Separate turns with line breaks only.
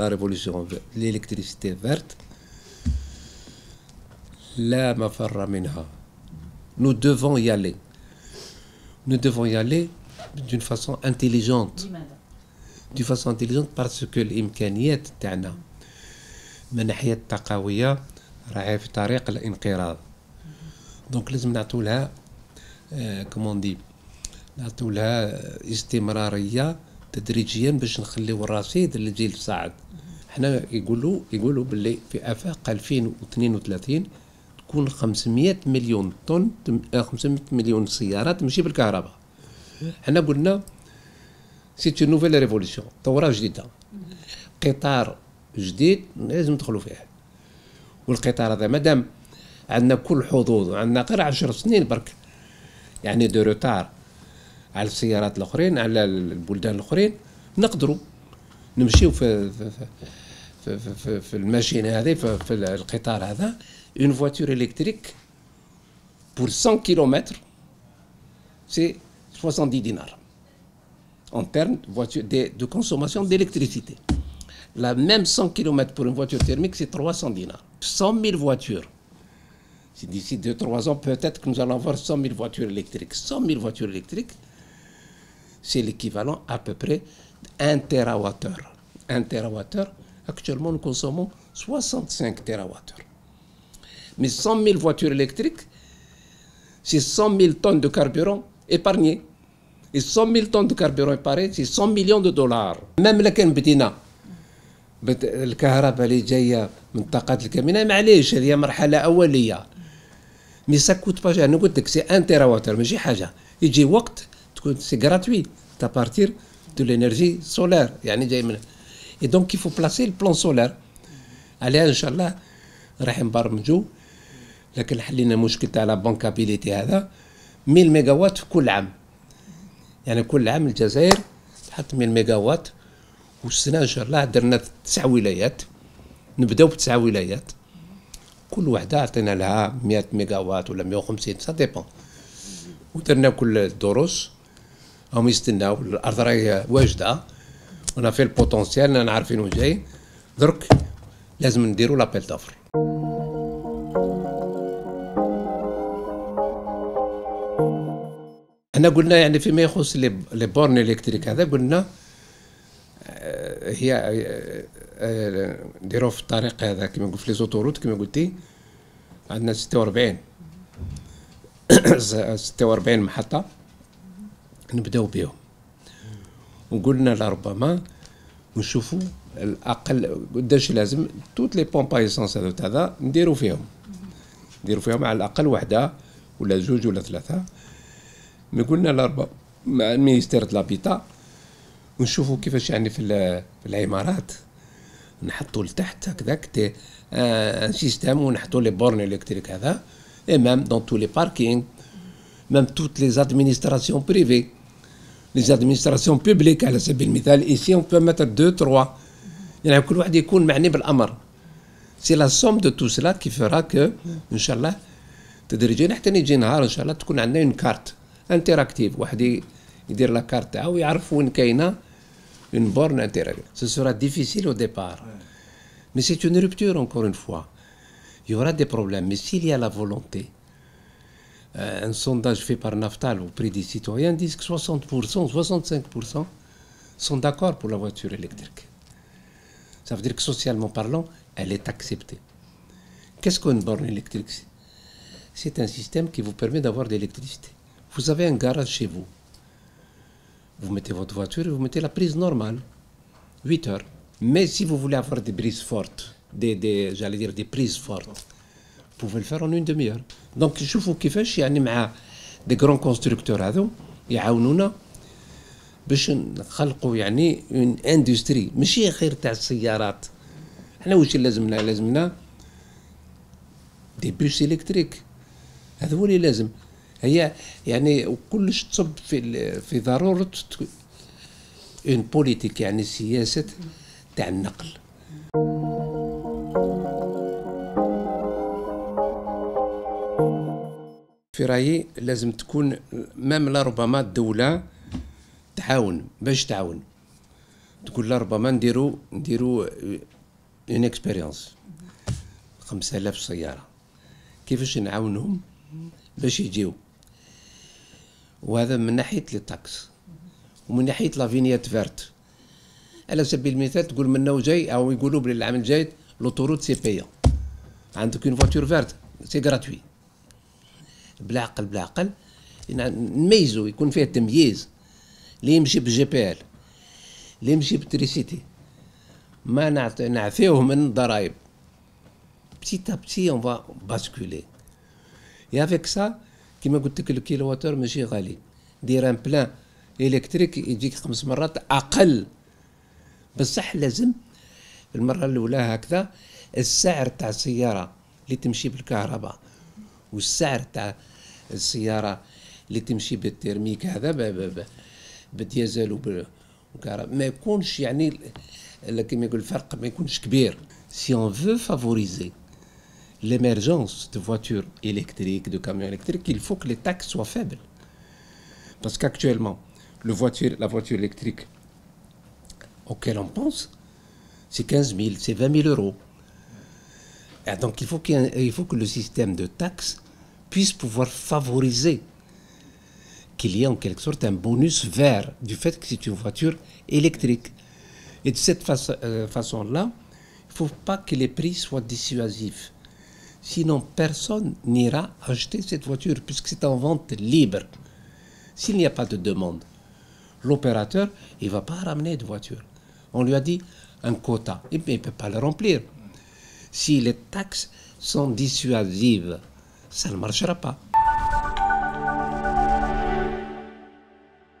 la révolution, l'électricité verte, la mafarra minha. Nous devons y aller. Nous devons y aller d'une façon intelligente. D'une façon intelligente parce que l'imkaniyat ta'na من ناحية التقوية راهي في طريق الانقراض. دونك لازم comment dit دي نعطولها استمرارية تدريجيا باش نخليو الرصيد للجيل الصاعد حنا يقولوا يقولوا باللي في افاق 2032 تكون 500 مليون طن 500 آه، مليون سياره تمشي بالكهرباء حنا قلنا سيت اون نوفيل ريفولوسيون ثوره جديده قطار جديد لازم ندخلوا فيه والقطار هذا مادام عندنا كل حظوظ عندنا غير 10 سنين برك يعني دو روتار على voiture électrique pour 100 km, c'est 70 dinars. en termes de, de consommation d'électricité. La même 100 km pour une voiture thermique, c'est 300 dinars. 100 000 voitures. D'ici 2-3 ans, peut-être que nous allons avoir 100 000 voitures électriques. 100 000 voitures électriques, c'est l'équivalent à peu près d'un TWh. Un TWh, actuellement nous consommons 65 TWh. Mais 100 000 voitures électriques, c'est 100 000 tonnes de carburant épargnées. Et 100 000 tonnes de carburant épargnées, c'est 100 millions de dollars. Même le لكن بدينا C'est la جايه من طاقات الكامنه معليش هذه مرحله اوليه مي que c'est un انا قلت لك سي ان تيراواتر ماشي a يجي وقت تكون سي غراتوي تابارتير دو لينيرجي سولار يعني جاي من اي دونك كيفو بلاسي البلون سولار عليها ان شاء الله راح نبرمجو لكن حلينا المشكل تاع لا بانكابيليتي هذا 100 وات في كل عام يعني كل عام الجزائر تحط ميجا وات والسنه ان شاء الله درنا تسع ولايات نبداو بتسع ولايات كل وحده عطينا لها 100 وات ولا 150 سا ديبون ودرنا كل الدروس هم يستناو الارض راهي واجده ونا في البوتونسيال انا عارفين وين جاي درك لازم نديروا لابيل دوفر احنا قلنا يعني فيما يخص لي بورن الكتريك هذا قلنا آه، هي آه، آه، نديرو في الطريق هذا كما نقول في لي زوتوروت كما قلتي عندنا 46 46 محطه نبداو بهم وقلنا لربما نشوفوا الاقل قداش لازم توت لي بومبا ايسونس هذا تاع نديرو فيهم نديرو فيهم على الاقل وحده ولا زوج ولا ثلاثه مي قلنا لربما مع المينيستير د لابيتا ونشوفوا كيفاش يعني في, في العمارات نحطوا لتحت هكذاك ان سيستيم ونحطوا لي بورن الكتريك هذا اي ميم دون تو لي باركينغ ميم توت لي ادمينستراسيون بريفي Les administrations publiques, par exemple, ici, on peut mettre deux, trois. Il y en a que l'un qui est en train C'est la somme de tout cela qui fera que, Inch'Allah, tu diriges, il y a un jour, Inch'Allah, tu pourras une carte interactive. L'un qui la carte, il sait où il y a, une borne interactive. Ce sera difficile au départ. Mais c'est une rupture, encore une fois. Il y aura des problèmes, mais s'il y a la volonté, euh, un sondage fait par Naftal auprès des citoyens disent que 60%, 65% sont d'accord pour la voiture électrique. Ça veut dire que socialement parlant, elle est acceptée. Qu'est-ce qu'une borne électrique C'est un système qui vous permet d'avoir de l'électricité. Vous avez un garage chez vous. Vous mettez votre voiture et vous mettez la prise normale, 8 heures. Mais si vous voulez avoir des brises fortes, des, j'allais dire des prises fortes, pouvez le اون اون une دونك شوفوا كيفاش يعني مع دي كرون كونستركتور هذو يعاونونا باش نخلقوا يعني اون اندستري ماشي غير تاع السيارات حنا واش لازمنا لازمنا دي بوس الكتريك هذا هو اللي لازم هي يعني كلش تصب في في ضروره اون بوليتيك يعني سياسه تاع النقل في رايي لازم تكون مام لربما الدوله تعاون باش تعاون تقول لربما نديرو نديرو اون اكسبيريونس 5000 سياره كيفاش نعاونهم باش يجيو وهذا من ناحيه لي تاكس ومن ناحيه لا فينيت فيرت على سبيل المثال تقول منا وجاي او يقولوا بلي العام الجاي لوتوروت سي بيان عندك اون فواتور فيرت سي غراتوي بالعقل بالعقل يعني نميزو يكون فيه تمييز اللي يمشي بالجي بي ال اللي يمشي بالتريسيتي ما نعفيوه من الضرائب تا بتي اون فا باسكولي يا افيك سا كيما قلت لك الكيلواتور ماشي غالي دير ان بلان الكتريك يجيك خمس مرات اقل بصح لازم المره الاولى هكذا السعر تاع السياره اللي تمشي بالكهرباء Ou تاع السياره اللي تمشي بالترميك l'émergence de voitures électriques, de camions électriques, il faut que les taxes soient faibles. Parce qu'actuellement, la voiture électrique auquel on pense, c'est 15 000, c'est 20 000 euros. Ah, donc il faut, faut que le système de taxes puisse pouvoir favoriser qu'il y ait en quelque sorte un bonus vert du fait que c'est une voiture électrique. Et de cette euh, façon-là, il ne faut pas que les prix soient dissuasifs. Sinon, personne n'ira acheter cette voiture puisque c'est en vente libre. S'il n'y a pas de demande, l'opérateur, il ne va pas ramener de voiture. On lui a dit un quota, et eh il ne peut pas le remplir. Si les taxes sont dissuasives, ça ne marchera pas.